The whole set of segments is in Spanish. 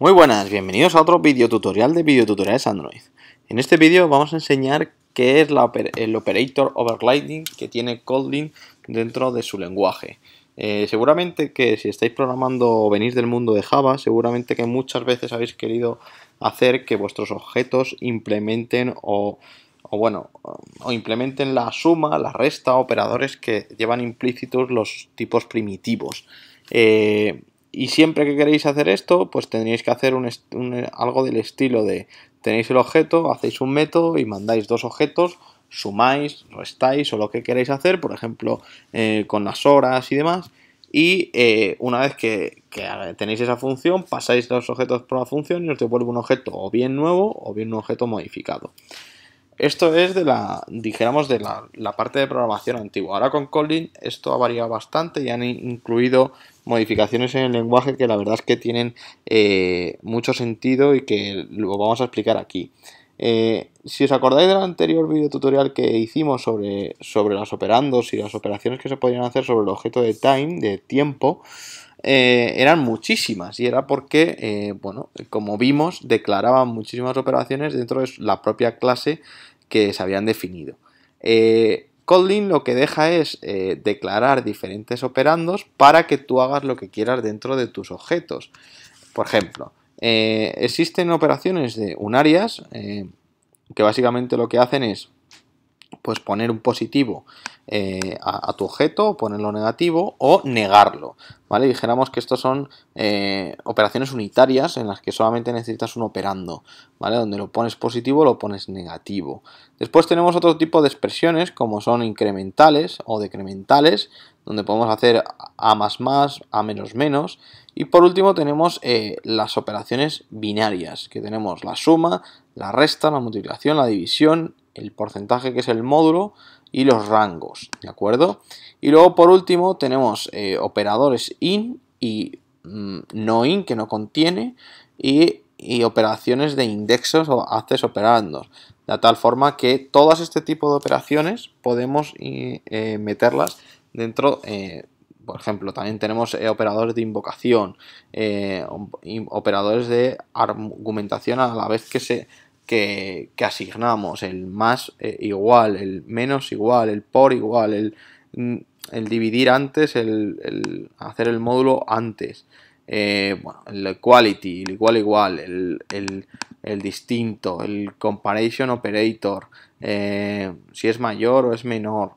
Muy buenas, bienvenidos a otro video tutorial de video tutoriales Android. En este vídeo vamos a enseñar qué es el Operator overlighting que tiene Kotlin dentro de su lenguaje. Eh, seguramente que si estáis programando o venís del mundo de Java, seguramente que muchas veces habéis querido hacer que vuestros objetos implementen o, bueno, o implementen la suma, la resta, operadores que llevan implícitos los tipos primitivos. Eh, y siempre que queréis hacer esto, pues tendréis que hacer un, algo del estilo de tenéis el objeto, hacéis un método y mandáis dos objetos, sumáis, restáis o lo que queréis hacer, por ejemplo, eh, con las horas y demás. Y eh, una vez que, que, tenéis esa función, pasáis los objetos por la función y os devuelve un objeto o bien nuevo o bien un objeto modificado. Esto es de la, dijéramos, de la, parte de programación antigua. Ahora con Kotlin esto ha variado bastante y han incluido modificaciones en el lenguaje que la verdad es que tienen eh, mucho sentido y que lo vamos a explicar aquí. Eh, si os acordáis del anterior video tutorial que hicimos sobre, sobre las operandos y las operaciones que se podían hacer sobre el objeto de time, de tiempo, eh, eran muchísimas y era porque, eh, bueno, como vimos, declaraban muchísimas operaciones dentro de la propia clase que se habían definido. Kotlin eh, lo que deja es declarar diferentes operandos para que tú hagas lo que quieras dentro de tus objetos. Por ejemplo, existen operaciones de unarias que básicamente lo que hacen es pues poner un positivo eh, a, tu objeto, ponerlo negativo o negarlo. ¿Vale? Dijéramos que estos son eh, operaciones unitarias en las que solamente necesitas un operando, ¿vale? Donde lo pones positivo lo pones negativo. Después tenemos otro tipo de expresiones como son incrementales o decrementales, donde podemos hacer a más más, a menos menos. Y por último tenemos eh, las operaciones binarias, que tenemos la suma, la resta, la multiplicación, la división el porcentaje que es el módulo y los rangos, ¿de acuerdo? Y luego por último tenemos eh, operadores in y mm, no in que no contiene y, operaciones de indexos o access operandos, de tal forma que todas este tipo de operaciones podemos eh, meterlas dentro eh, por ejemplo, también tenemos operadores de invocación, operadores de argumentación a la vez que se que, asignamos, el más eh, igual, el menos igual, el por igual, el, mm, el dividir antes, el, hacer el módulo antes, eh, el equality, el igual igual, el, el distinto, el comparison operator, eh, si es mayor o es menor,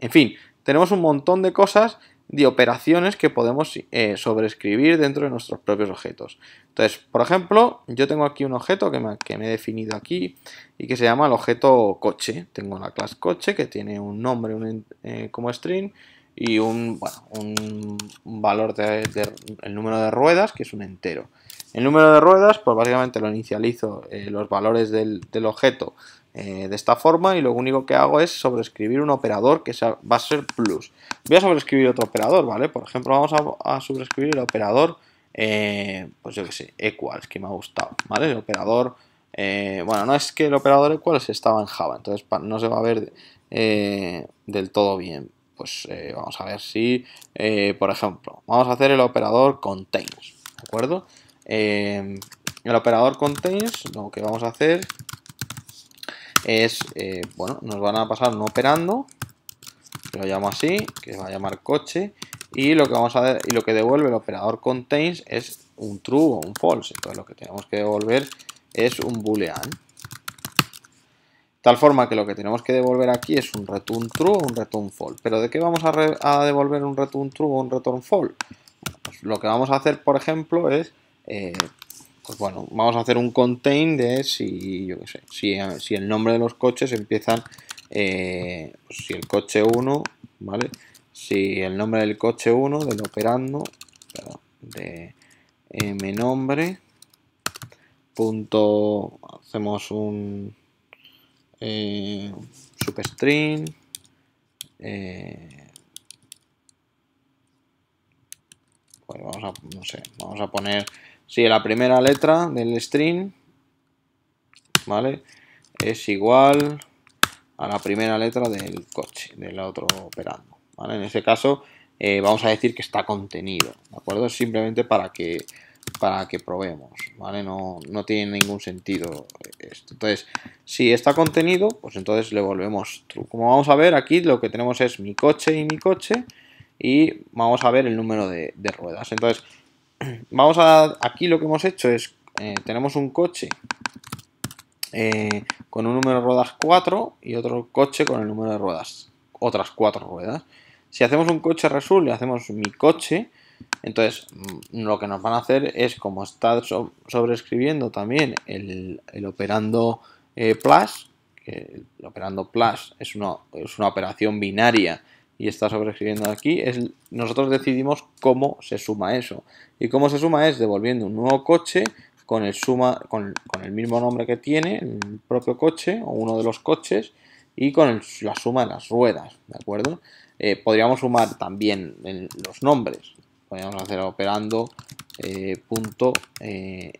en fin, tenemos un montón de cosas de operaciones que podemos eh, sobreescribir dentro de nuestros propios objetos. Entonces, por ejemplo, yo tengo aquí un objeto que me, que me he definido aquí y que se llama el objeto coche. Tengo la clase coche que tiene un nombre un, eh, como string y un, un valor de, el número de ruedas que es un entero. El número de ruedas, pues básicamente lo inicializo eh, los valores del, del objeto eh, de esta forma y lo único que hago es sobreescribir un operador que va a ser plus. Voy a sobreescribir otro operador, ¿vale? Por ejemplo, vamos a, sobreescribir el operador, eh, pues yo que sé, equals, que me ha gustado, ¿vale? El operador, eh, bueno, no es que el operador equals estaba en Java, entonces no se va a ver del todo bien. Pues vamos a ver si, por ejemplo, vamos a hacer el operador contains, ¿de acuerdo? el operador contains, lo que vamos a hacer es, eh, bueno, nos van a pasar un operando, lo llamo así, que va a llamar coche, y lo que vamos a y lo que devuelve el operador contains es un true o un false, entonces lo que tenemos que devolver es un boolean. Tal forma que lo que tenemos que devolver aquí es un return true o un return false. ¿Pero de qué vamos a, devolver un return true o un return false? Pues lo que vamos a hacer, por ejemplo, es eh, pues bueno, vamos a hacer un contain de si, yo sé, si, el nombre de los coches empiezan, eh, pues si el coche 1, ¿vale? Si el nombre del coche 1, del operando, perdón, de m nombre, punto, hacemos un eh, superstring, pues vamos a, no sé, vamos a poner si la primera letra del string, ¿vale? Es igual a la primera letra del coche, del otro operando, En ese caso eh, vamos a decir que está contenido, ¿de acuerdo? Simplemente para que para que probemos, No, no tiene ningún sentido esto. Entonces, si está contenido, pues entonces le volvemos true. Como vamos a ver, aquí lo que tenemos es mi coche y mi coche y vamos a ver el número de, de ruedas. Entonces, vamos a, aquí lo que hemos hecho es, eh, tenemos un coche eh, con un número de ruedas 4 y otro coche con el número de ruedas, otras 4 ruedas. Si hacemos un coche resul y hacemos mi coche, entonces mm, lo que nos van a hacer es, como está sobrescribiendo también el, operando eh, plus, que el operando plus es es una operación binaria y está sobreescribiendo aquí, es, nosotros decidimos cómo se suma eso. Y cómo se suma es devolviendo un nuevo coche con el, suma, con, el mismo nombre que tiene, el propio coche o uno de los coches, y con la suma de las ruedas, ¿de acuerdo? Eh, podríamos sumar también los nombres, podríamos hacer operando eh, punto eh,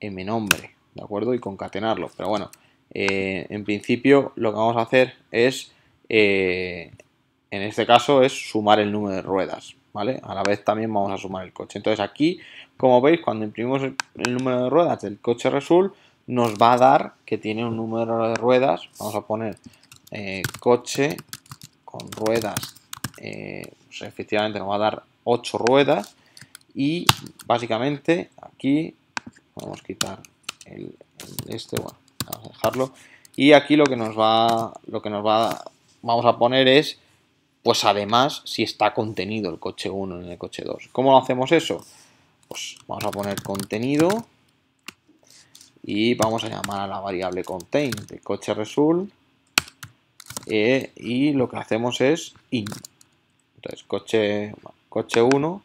m nombre, ¿de acuerdo? Y concatenarlo, pero bueno, en principio lo que vamos a hacer es en este caso es sumar el número de ruedas, ¿vale? A la vez también vamos a sumar el coche. Entonces aquí, como veis, cuando imprimimos el, número de ruedas del coche Result, nos va a dar que tiene un número de ruedas, vamos a poner eh, coche con ruedas, eh, efectivamente nos va a dar 8 ruedas y básicamente aquí vamos a quitar este, bueno, vamos a dejarlo y aquí lo que nos va, lo que nos va, vamos a poner es pues además si está contenido el coche 1 en el coche 2. ¿Cómo lo hacemos eso? Pues vamos a poner contenido y vamos a llamar a la variable contain De coche result e, y lo que hacemos es in. Entonces coche, coche 1,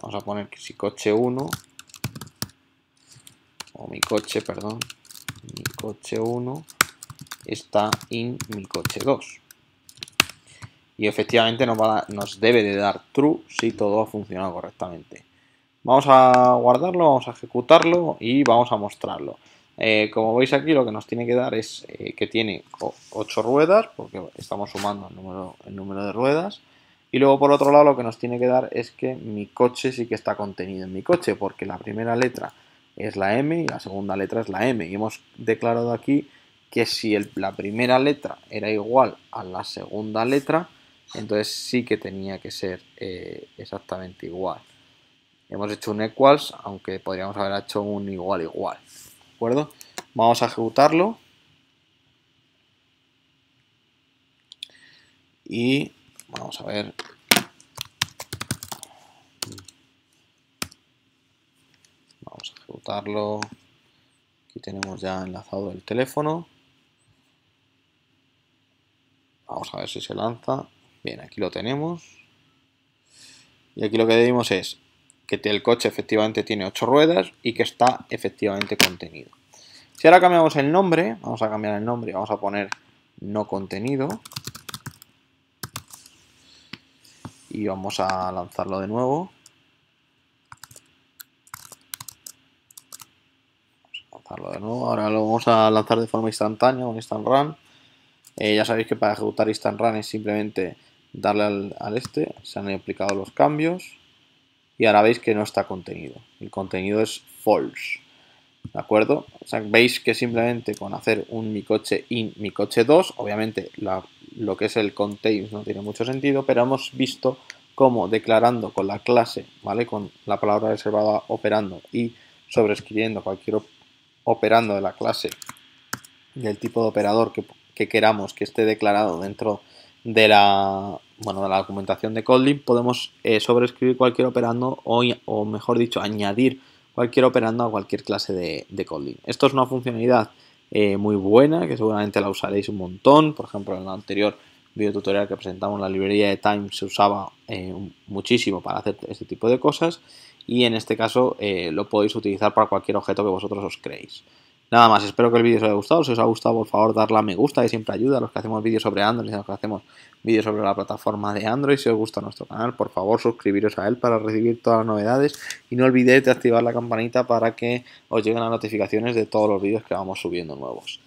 vamos a poner que si coche 1 o mi coche, perdón, mi coche 1 está in mi coche 2 y efectivamente nos, nos debe de dar true si todo ha funcionado correctamente. Vamos a guardarlo, vamos a ejecutarlo y vamos a mostrarlo. Eh, como veis aquí lo que nos tiene que dar es eh, que tiene 8 ruedas, porque estamos sumando el número, el número de ruedas. Y luego por otro lado lo que nos tiene que dar es que mi coche sí que está contenido en mi coche, porque la primera letra es la M y la segunda letra es la M. Y hemos declarado aquí que si la primera letra era igual a la segunda letra, entonces sí que tenía que ser eh, exactamente igual. Hemos hecho un equals, aunque podríamos haber hecho un igual igual. ¿De acuerdo? Vamos a ejecutarlo. Y vamos a ver vamos a ejecutarlo aquí tenemos ya enlazado el teléfono vamos a ver si se lanza Bien, aquí lo tenemos. Y aquí lo que decimos es que el coche efectivamente tiene 8 ruedas y que está efectivamente contenido. Si ahora cambiamos el nombre, vamos a cambiar el nombre, y vamos a poner no contenido. Y vamos a lanzarlo de nuevo. lanzarlo de nuevo. Ahora lo vamos a lanzar de forma instantánea, un instant run. Eh, ya sabéis que para ejecutar instant run es simplemente darle al, este, se han aplicado los cambios y ahora veis que no está contenido. El contenido es false. ¿De acuerdo? O sea, veis que simplemente con hacer un mi coche in mi coche 2, obviamente lo que es el contains no tiene mucho sentido, pero hemos visto cómo declarando con la clase, ¿vale? Con la palabra reservada operando y sobreescribiendo cualquier operando de la clase del tipo de operador que, que queramos que esté declarado dentro de de la, de la documentación de Kotlin podemos eh, sobreescribir cualquier operando o, o, mejor dicho añadir cualquier operando a cualquier clase de, de Kotlin. Esto es una funcionalidad eh, muy buena que seguramente la usaréis un montón. Por ejemplo, en el anterior video tutorial que presentamos la librería de Time se usaba eh, muchísimo para hacer este tipo de cosas y en este caso lo podéis utilizar para cualquier objeto que vosotros os creéis. Nada más, espero que el vídeo os haya gustado. Si os ha gustado, por favor, darle a me gusta, que siempre ayuda a los que hacemos vídeos sobre Android, y a los que hacemos vídeos sobre la plataforma de Android. Si os gusta nuestro canal, por favor, suscribiros a él para recibir todas las novedades. Y no olvidéis de activar la campanita para que os lleguen las notificaciones de todos los vídeos que vamos subiendo nuevos.